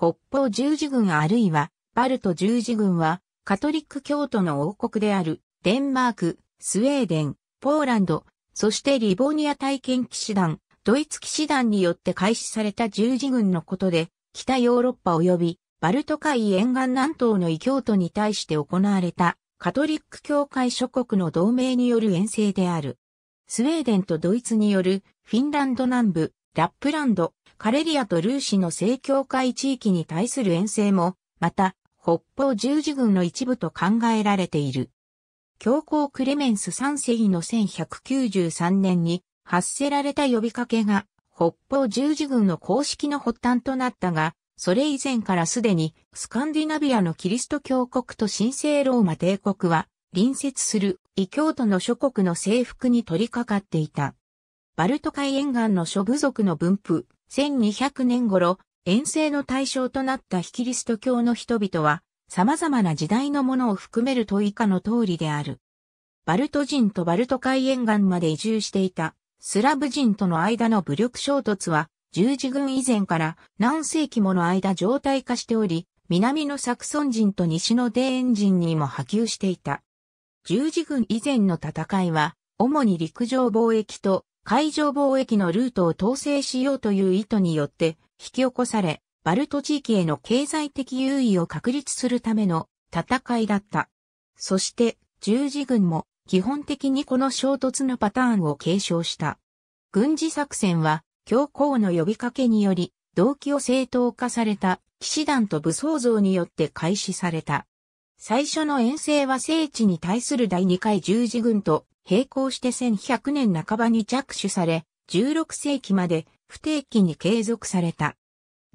北方十字軍あるいはバルト十字軍はカトリック教徒の王国であるデンマーク、スウェーデン、ポーランド、そしてリボニア体験騎士団、ドイツ騎士団によって開始された十字軍のことで、北ヨーロッパ及びバルト海沿岸南東の異教徒に対して行われたカトリック教会諸国の同盟による遠征である。スウェーデンとドイツによるフィンランド南部、ラップランド、カレリアとルーシの正教会地域に対する遠征も、また、北方十字軍の一部と考えられている。教皇クレメンス3世の1193年に発せられた呼びかけが北方十字軍の公式の発端となったが、それ以前からすでにスカンディナビアのキリスト教国と神聖ローマ帝国は隣接する異教徒の諸国の征服に取り掛かっていた。バルト海沿岸の諸部族の分布、1200年頃、遠征の対象となったヒキリスト教の人々は、様々な時代のものを含めると以下の通りである。バルト人とバルト海沿岸まで移住していたスラブ人との間の武力衝突は十字軍以前から何世紀もの間常態化しており、南のサクソン人と西のデーン人にも波及していた。十字軍以前の戦いは、主に陸上貿易と海上貿易のルートを統制しようという意図によって引き起こされ、バルト地域への経済的優位を確立するための戦いだった。そして十字軍も基本的にこの衝突のパターンを継承した。軍事作戦は教皇の呼びかけにより動機を正当化された騎士団と武装像によって開始された。最初の遠征は聖地に対する第2回十字軍と並行して1100年半ばに着手され、16世紀まで不定期に継続された。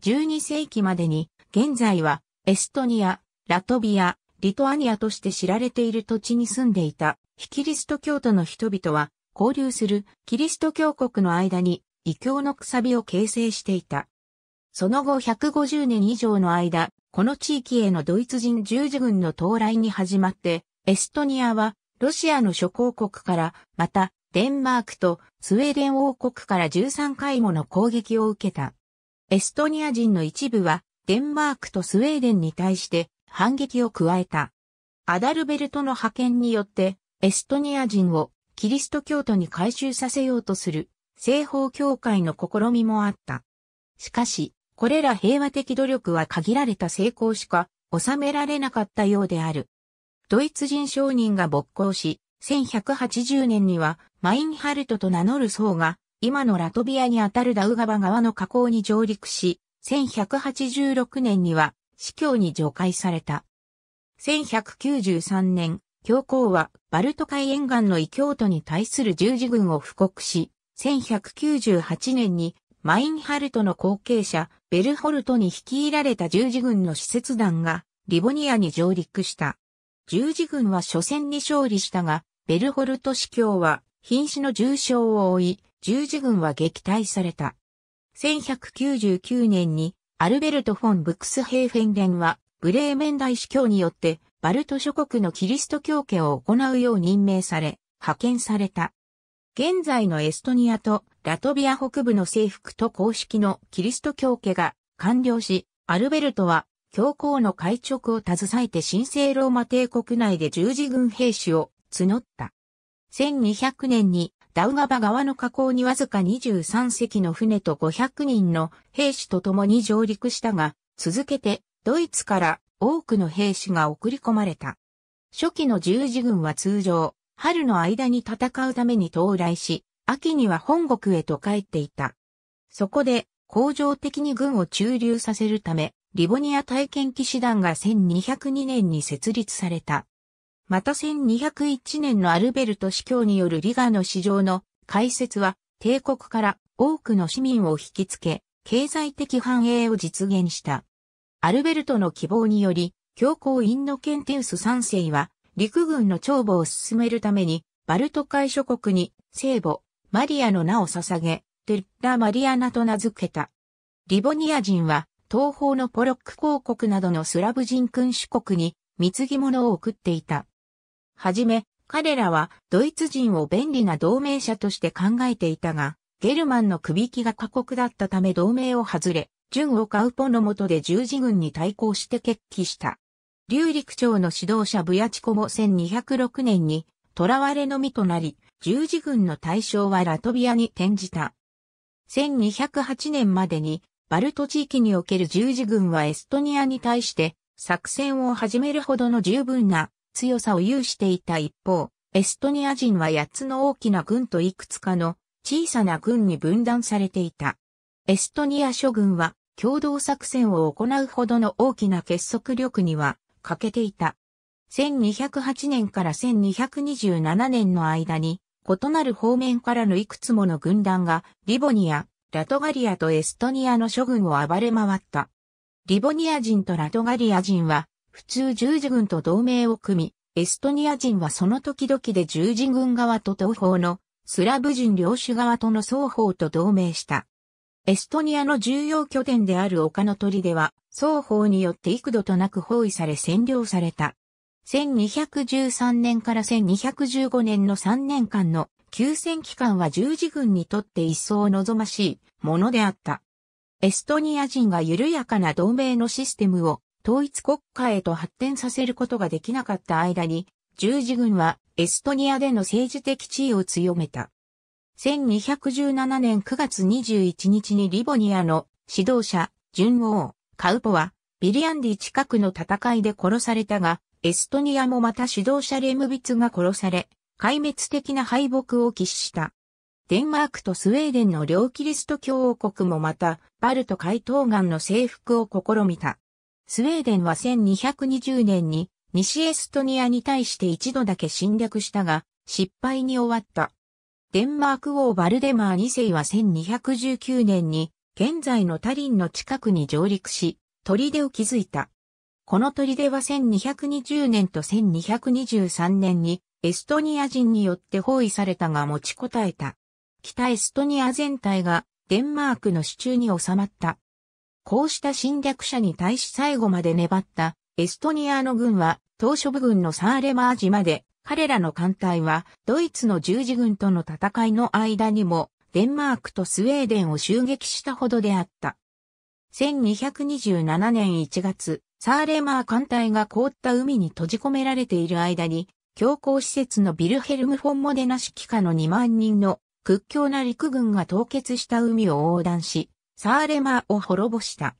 12世紀までに、現在はエストニア、ラトビア、リトアニアとして知られている土地に住んでいた、非キリスト教徒の人々は、交流するキリスト教国の間に異教のくさびを形成していた。その後150年以上の間、この地域へのドイツ人十字軍の到来に始まって、エストニアはロシアの諸公国から、また、デンマークとスウェーデン王国から13回もの攻撃を受けた。エストニア人の一部は、デンマークとスウェーデンに対して反撃を加えた。アダルベルトの派遣によって、エストニア人をキリスト教徒に改宗させようとする、西方教会の試みもあった。しかし、これら平和的努力は限られた成功しか収められなかったようである。ドイツ人商人が勃興し、1180年にはマインハルトと名乗る僧が、今のラトビアにあたるダウガバ川の河口に上陸し、1186年には司教に除海された。1193年、教皇はバルト海沿岸の異教徒に対する十字軍を布告し、1198年にマインハルトの後継者、ベルホルトに率いられた十字軍の使節団がリボニアに上陸した。十字軍は初戦に勝利したが、ベルホルト司教は瀕死の重傷を負い、十字軍は撃退された。1199年にアルベルト・フォン・ブクスヘイフェンデンはブレーメン大司教によってバルト諸国のキリスト教家を行うよう任命され、派遣された。現在のエストニアとラトビア北部の征服と公式のキリスト教家が完了し、アルベルトは教皇の会直を携えて神聖ローマ帝国内で十字軍兵士を募った。1200年にダウガバ川の河口にわずか23隻の船と500人の兵士と共に上陸したが、続けてドイツから多くの兵士が送り込まれた。初期の十字軍は通常、春の間に戦うために到来し、秋には本国へと帰っていた。そこで、工場的に軍を駐留させるため、リボニア体験騎士団が1202年に設立された。また1201年のアルベルト司教によるリガの市場の開設は帝国から多くの市民を引きつけ、経済的繁栄を実現した。アルベルトの希望により、教皇インノケンテウス3世は陸軍の長母を進めるために、バルト海諸国に聖母、マリアの名を捧げ、テッラ・マリアナと名付けた。リボニア人は東方のポロック公国などのスラブ人君主国に貢ぎ物を送っていた。はじめ、彼らはドイツ人を便利な同盟者として考えていたが、ゲルマンの首引きが過酷だったため同盟を外れ、順をカウポの下で十字軍に対抗して決起した。劉陸長の指導者ブヤチコも1206年に囚われの身となり、十字軍の対象はラトビアに転じた。1208年までにバルト地域における十字軍はエストニアに対して作戦を始めるほどの十分な強さを有していた一方、エストニア人は8つの大きな軍といくつかの小さな軍に分断されていた。エストニア諸軍は共同作戦を行うほどの大きな結束力には欠けていた。1208年から1227年の間に異なる方面からのいくつもの軍団がリボニア、ラトガリアとエストニアの諸軍を暴れ回った。リボニア人とラトガリア人は、普通十字軍と同盟を組み、エストニア人はその時々で十字軍側と東方のスラブ人領主側との双方と同盟した。エストニアの重要拠点である丘の鳥では、双方によって幾度となく包囲され占領された。1213年から1215年の3年間の休戦期間は十字軍にとって一層望ましいものであった。エストニア人が緩やかな同盟のシステムを統一国家へと発展させることができなかった間に、十字軍はエストニアでの政治的地位を強めた。1217年9月21日にリボニアの指導者、純王、カウポは、ビリアンディ近くの戦いで殺されたが、エストニアもまた指導者レムビツが殺され、壊滅的な敗北を喫した。デンマークとスウェーデンの両キリスト教王国もまた、バルト海東岸の征服を試みた。スウェーデンは1220年に西エストニアに対して一度だけ侵略したが、失敗に終わった。デンマーク王バルデマー2世は1219年に、現在のタリンの近くに上陸し、砦を築いた。この砦は1220年と1223年にエストニア人によって包囲されたが持ちこたえた。北エストニア全体がデンマークの支柱に収まった。こうした侵略者に対し最後まで粘ったエストニアの軍は当初部軍のサーレマージまで彼らの艦隊はドイツの十字軍との戦いの間にもデンマークとスウェーデンを襲撃したほどであった。1227年1月、サーレマー艦隊が凍った海に閉じ込められている間に強硬施設のビルヘルム・フォン・モデナ指揮下の2万人の屈強な陸軍が凍結した海を横断し、サーレマーを滅ぼした。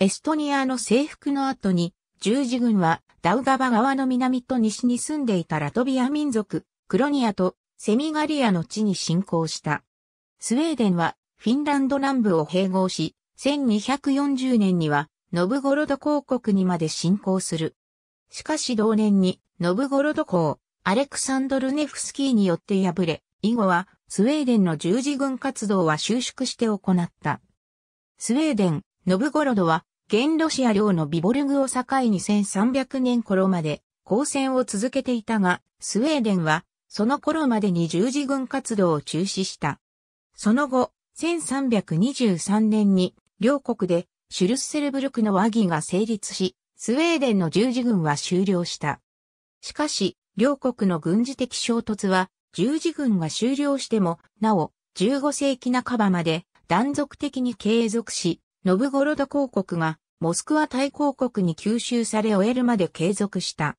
エストニアの征服の後に、十字軍はダウガバ川の南と西に住んでいたラトビア民族、クロニアとセミガリアの地に侵攻した。スウェーデンはフィンランド南部を併合し、1240年にはノブゴロド公国にまで侵攻する。しかし同年に、ノブゴロド公、アレクサンドルネフスキーによって敗れ、以後は、スウェーデンの十字軍活動は収縮して行った。スウェーデン、ノブゴロドは、現ロシア領のビボルグを境に1300年頃まで、抗戦を続けていたが、スウェーデンは、その頃までに十字軍活動を中止した。その後、1323年に、両国で、シュルッセルブルクの和議が成立し、スウェーデンの十字軍は終了した。しかし、両国の軍事的衝突は、十字軍が終了しても、なお、15世紀半ばまで断続的に継続し、ノブゴロド公国がモスクワ大公国に吸収され終えるまで継続した。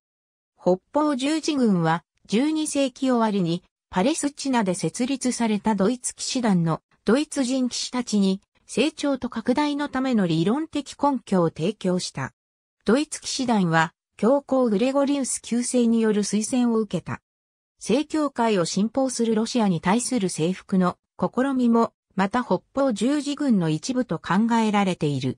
北方十字軍は12世紀終わりにパレスチナで設立されたドイツ騎士団のドイツ人騎士たちに成長と拡大のための理論的根拠を提供した。ドイツ騎士団は、教皇グレゴリウス旧世による推薦を受けた。正教会を信奉するロシアに対する征服の試みも、また北方十字軍の一部と考えられている。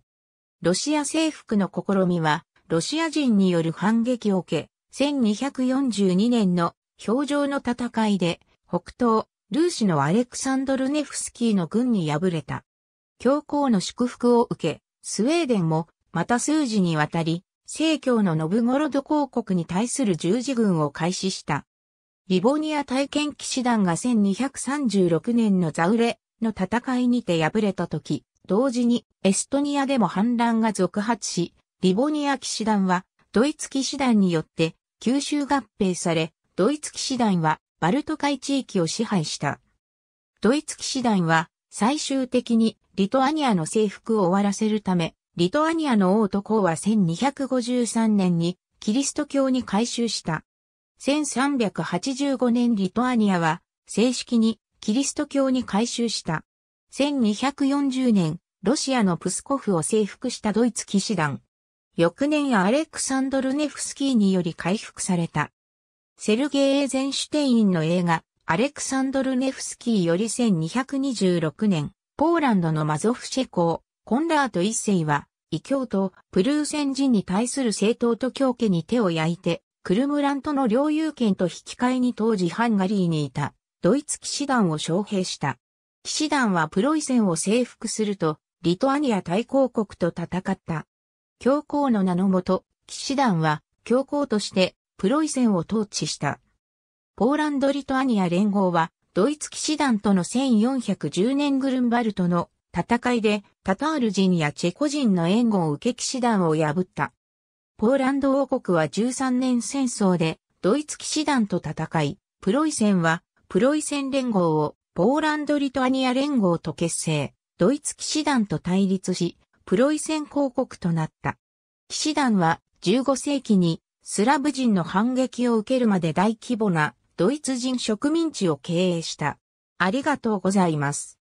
ロシア征服の試みは、ロシア人による反撃を受け、1242年の表情の戦いで、北東、ルーシのアレクサンドルネフスキーの軍に敗れた。教皇の祝福を受け、スウェーデンもまた数時にわたり、正教のノブゴロド公国に対する十字軍を開始した。リボニア体験騎士団が1236年のザウレの戦いにて敗れた時、同時にエストニアでも反乱が続発し、リボニア騎士団はドイツ騎士団によって吸収合併され、ドイツ騎士団はバルト海地域を支配した。ドイツ騎士団は最終的にリトアニアの征服を終わらせるため、リトアニアの王と公は1253年にキリスト教に改宗した。1385年リトアニアは正式にキリスト教に改宗した。1240年、ロシアのプスコフを征服したドイツ騎士団。翌年アレクサンドル・ネフスキーにより回復された。セルゲイ・エーゼンシュテインの映画、アレクサンドル・ネフスキーより1226年、ポーランドのマゾフシェ公。コンラート一世は、異教とプルーセン人に対する政党と教家に手を焼いて、クルムラントの領有権と引き換えに当時ハンガリーにいた、ドイツ騎士団を招聘した。騎士団はプロイセンを征服すると、リトアニア大公国と戦った。教皇の名のもと、騎士団は教皇としてプロイセンを統治した。ポーランド・リトアニア連合は、ドイツ騎士団との1410年グルンバルトの戦いでタタール人やチェコ人の援護を受け騎士団を破った。ポーランド王国は13年戦争でドイツ騎士団と戦い、プロイセンはプロイセン連合をポーランド・リトアニア連合と結成、ドイツ騎士団と対立し、プロイセン公国となった。騎士団は15世紀にスラブ人の反撃を受けるまで大規模なドイツ人植民地を経営した。ありがとうございます。